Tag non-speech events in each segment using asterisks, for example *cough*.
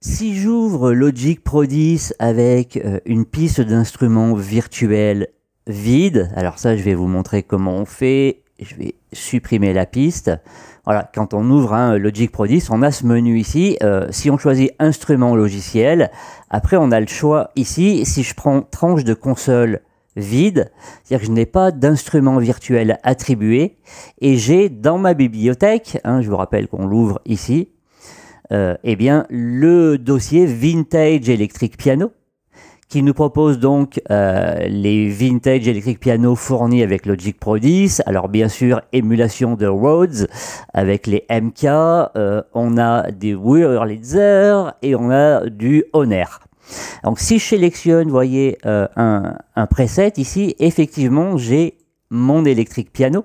Si j'ouvre Logic Pro 10 avec euh, une piste d'instruments virtuels vide, alors ça je vais vous montrer comment on fait, je vais supprimer la piste. Voilà, quand on ouvre un hein, Logic Pro 10, on a ce menu ici. Euh, si on choisit instrument logiciel, après on a le choix ici. Si je prends tranche de console vide, c'est-à-dire que je n'ai pas d'instrument virtuel attribué et j'ai dans ma bibliothèque, hein, je vous rappelle qu'on l'ouvre ici, euh, eh bien, le dossier Vintage Electric Piano, qui nous propose donc euh, les vintage Electric piano fournis avec Logic Pro 10. Alors bien sûr, émulation de Rhodes avec les MK, euh, on a des Wurlitzer et on a du Honor. Donc si je sélectionne, voyez, un, un, preset ici, effectivement, j'ai mon Electric piano.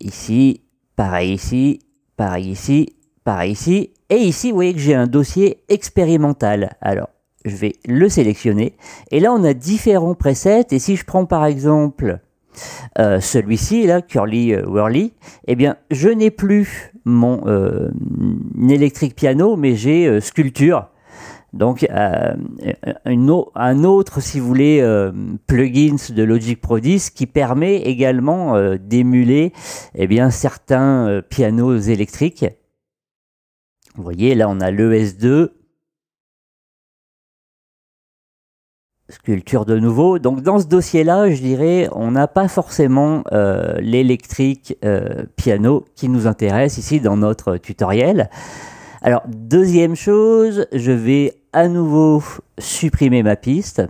ici, pareil ici, pareil ici, pareil ici, et ici vous voyez que j'ai un dossier expérimental. Alors je vais le sélectionner, et là on a différents presets, et si je prends par exemple euh, celui-ci, là, Curly euh, Whirly, eh bien, je n'ai plus mon euh, électrique piano, mais j'ai sculpture. Donc, euh, euh, un autre, si vous voulez, euh, plugins de Logic Pro 10 qui permet également d'émuler eh bien, certains pianos électriques. Vous voyez, là, on a l'ES2. Sculpture de nouveau. Donc, dans ce dossier-là, je dirais, on n'a pas forcément l'électrique piano qui nous intéresse ici dans notre tutoriel. Alors, deuxième chose, je vais à nouveau supprimer ma piste.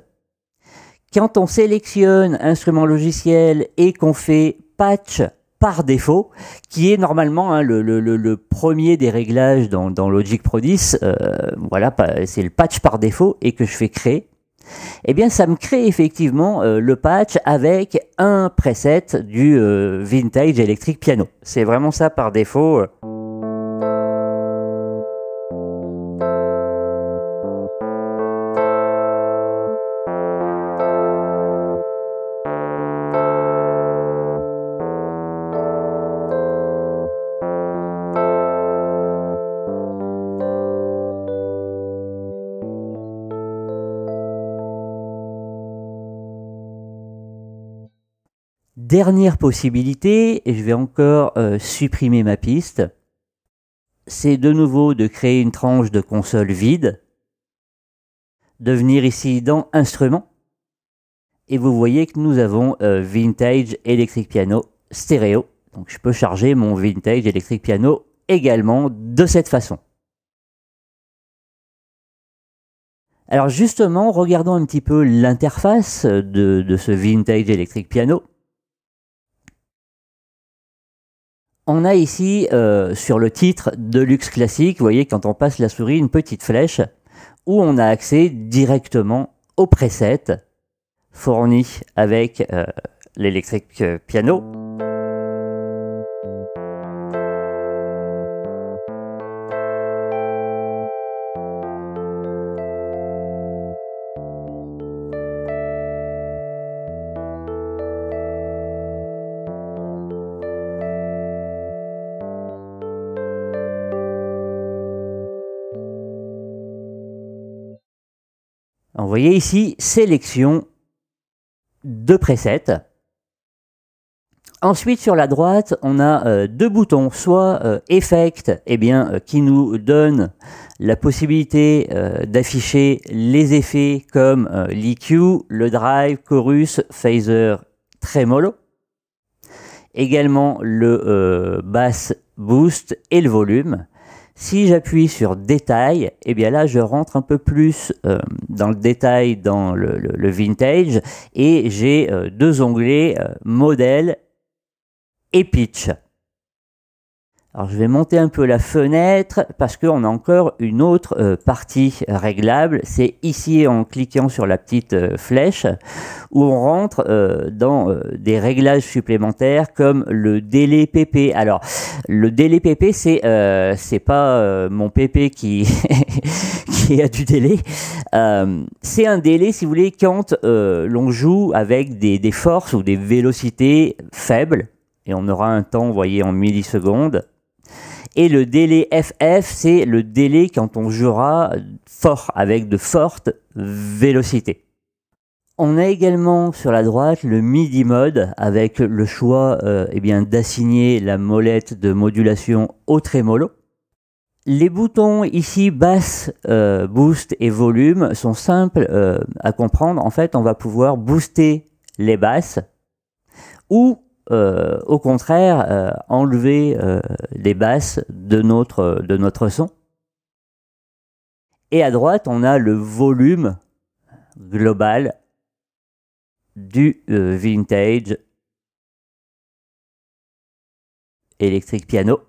Quand on sélectionne instrument logiciel et qu'on fait patch par défaut, qui est normalement hein, le, premier des réglages dans, Logic Pro 10, euh, voilà, c'est le patch par défaut et que je fais créer, eh bien ça me crée effectivement euh, le patch avec un preset du euh, vintage electric piano. C'est vraiment ça par défaut. Dernière possibilité, et je vais encore euh, supprimer ma piste, c'est de nouveau de créer une tranche de console vide, de venir ici dans Instruments, et vous voyez que nous avons euh, Vintage Electric Piano stéréo. Donc je peux charger mon Vintage Electric Piano également de cette façon. Alors justement, regardons un petit peu l'interface de, de, ce Vintage Electric Piano. On a ici, euh, sur le titre de luxe classique, vous voyez, quand on passe la souris, une petite flèche où on a accès directement au preset fourni avec euh, l'électrique euh, piano. vous voyez ici, sélection de presets. Ensuite, sur la droite, on a euh, deux boutons, soit euh, Effect, eh bien, euh, qui nous donne la possibilité d'afficher les effets comme l'EQ, le drive, chorus, phaser, tremolo. Également le bass boost et le volume. Si j'appuie sur détail, et eh bien là je rentre un peu plus euh, dans le détail dans le, vintage et j'ai euh, deux onglets euh, modèle et pitch. Alors je vais monter un peu la fenêtre parce qu'on a encore une autre euh, partie réglable. C'est ici en cliquant sur la petite euh, flèche où on rentre euh, dans des réglages supplémentaires comme le délai PP. Alors le délai PP c'est c'est pas mon PP qui *laughs* qui a du délai. c'est un délai si vous voulez quand l'on joue avec des, des forces ou des vélocités faibles et on aura un temps, vous voyez, en millisecondes et le délai FF, c'est le délai quand on jouera fort, avec de fortes vélocités. On a également sur la droite le MIDI mode avec le choix euh, eh d'assigner la molette de modulation au trémolo. Les boutons ici basse, euh, boost et volume sont simples euh, à comprendre. En fait, on va pouvoir booster les basses ou euh, au contraire, euh, enlever euh, les basses de notre, de notre son. Et à droite, on a le volume global du vintage electric piano.